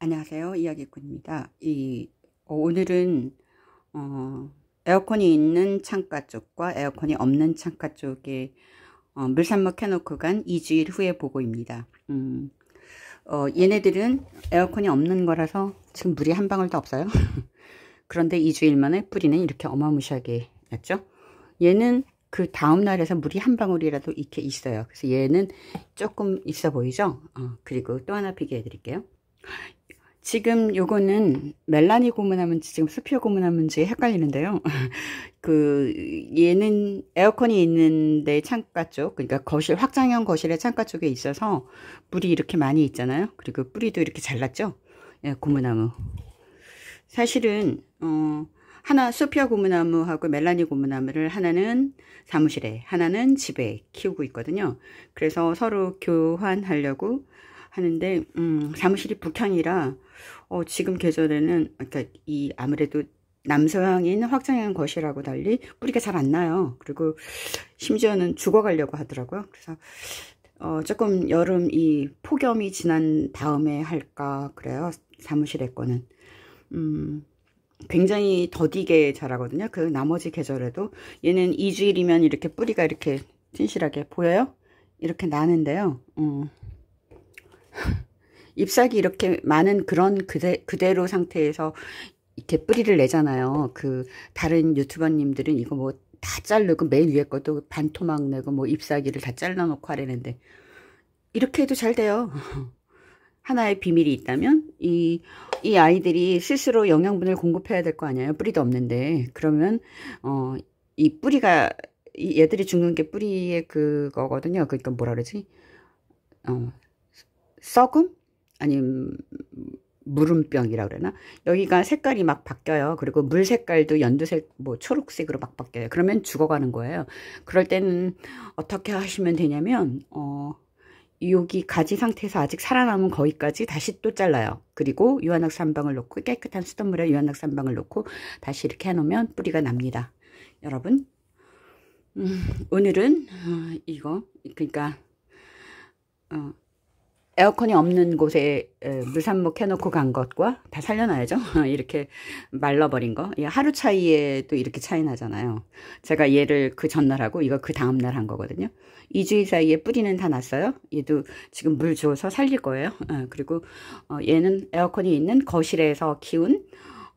안녕하세요 이야기꾼입니다 이, 어, 오늘은 어, 에어컨이 있는 창가 쪽과 에어컨이 없는 창가 쪽에 어, 물산목해놓고간 2주일 후에 보고입니다 음, 어, 얘네들은 에어컨이 없는 거라서 지금 물이 한 방울도 없어요 그런데 2주일 만에 뿌리는 이렇게 어마무시하게 났죠 얘는 그 다음날에서 물이 한 방울이라도 이렇게 있어요 그래서 얘는 조금 있어 보이죠 어, 그리고 또 하나 비교해 드릴게요 지금 요거는 멜라니 고무나무인지 지금 수피어 고무나무인지 헷갈리는데요. 그 얘는 에어컨이 있는데 창가 쪽 그러니까 거실 확장형 거실의 창가 쪽에 있어서 뿌리 이렇게 많이 있잖아요. 그리고 뿌리도 이렇게 잘랐죠. 예, 고무나무. 사실은 어 하나 수피아 고무나무하고 멜라니 고무나무를 하나는 사무실에 하나는 집에 키우고 있거든요. 그래서 서로 교환하려고 하는데 음, 사무실이 북향이라 어, 지금 계절에는 그러니까 이 아무래도 남서향이 있는 확장형 것이라고 달리 뿌리가 잘 안 나요. 그리고 심지어는 죽어가려고 하더라고요. 그래서 어, 조금 여름 이 폭염이 지난 다음에 할까 그래요. 사무실에 거는 음, 굉장히 더디게 자라거든요. 그 나머지 계절에도 얘는 2주일이면 이렇게 뿌리가 이렇게 진실하게 보여요? 이렇게 나는데요. 음. 잎사귀 이렇게 많은 그런 그대, 그대로 상태에서 이렇게 뿌리를 내잖아요. 그 다른 유튜버님들은 이거 뭐다 자르고 맨 위에 것도 반토막 내고 뭐 잎사귀를 다 잘라놓고 하려는데 이렇게 해도 잘 돼요. 하나의 비밀이 있다면 이, 이 아이들이 스스로 영양분을 공급해야 될 거 아니에요. 뿌리도 없는데 그러면 어, 이 뿌리가 이 얘들이 죽는 게 뿌리의 그거거든요. 그러니까 뭐라 그러지? 어, 썩음? 아니면 물음병이라 그러나 여기가 색깔이 막 바뀌어요. 그리고 물 색깔도 연두색 뭐 초록색으로 막 바뀌어요. 그러면 죽어가는 거예요. 그럴 때는 어떻게 하시면 되냐면 어 여기 가지 상태에서 아직 살아남은 거기까지 다시 또 잘라요. 그리고 유한낙산방을놓고 깨끗한 수돗물에 유한낙산방을놓고 다시 이렇게 해놓으면 뿌리가 납니다. 여러분 음, 오늘은 어, 이거 그러니까 어, 에어컨이 없는 곳에 물산목 해놓고 간 것과 다 살려놔야죠. 이렇게 말라버린 거. 하루 차이에 또 이렇게 차이 나잖아요. 제가 얘를 그 전날하고 이거 그 다음날 한 거거든요. 2주일 사이에 뿌리는 다 났어요. 얘도 지금 물줘서 살릴 거예요. 그리고 어, 얘는 에어컨이 있는 거실에서 키운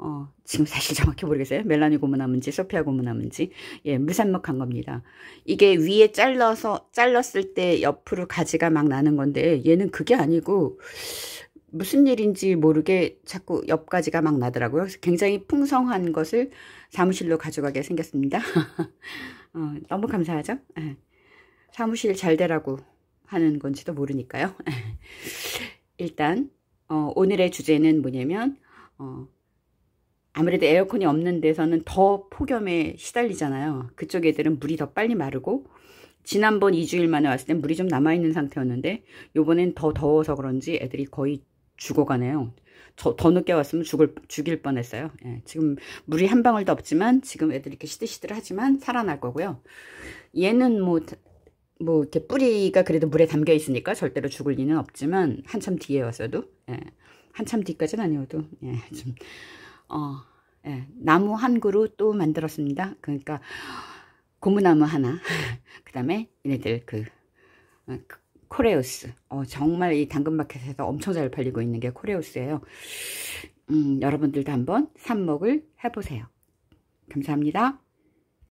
어, 지금 사실 정확히 모르겠어요. 멜라니 고무나무인지 소피아 고무나무인지 예, 무산목한 겁니다. 이게 위에 잘라서 잘랐을 때 옆으로 가지가 막 나는 건데 얘는 그게 아니고 무슨 일인지 모르게 자꾸 옆가지가 막 나더라고요. 그래서 굉장히 풍성한 것을 사무실로 가져가게 생겼습니다. 어, 너무 감사하죠? 예. 사무실 잘 되라고 하는 건지도 모르니까요. 일단 어, 오늘의 주제는 뭐냐면 어, 아무래도 에어컨이 없는 데서는 더 폭염에 시달리잖아요. 그쪽 애들은 물이 더 빨리 마르고 지난번 2주일 만에 왔을 땐 물이 좀 남아있는 상태였는데 요번엔 더 더워서 그런지 애들이 거의 죽어가네요. 저, 더 늦게 왔으면 죽을, 죽일 뻔했어요. 예, 지금 물이 한 방울도 없지만 지금 애들이 이렇게 시들시들하지만 살아날 거고요. 얘는 뭐, 뭐 이렇게 뿌리가 그래도 물에 담겨 있으니까 절대로 죽을 리는 없지만 한참 뒤에 왔어도 예, 한참 뒤까지는 아니어도 예, 좀 어, 예, 나무 한 그루 또 만들었습니다. 그러니까 고무나무 하나, 그 다음에 얘네들 그, 어, 그 코레우스. 어, 정말 이 당근마켓에서 엄청 잘 팔리고 있는 게 코레우스예요. 음, 여러분들도 한번 삽목을 해보세요. 감사합니다.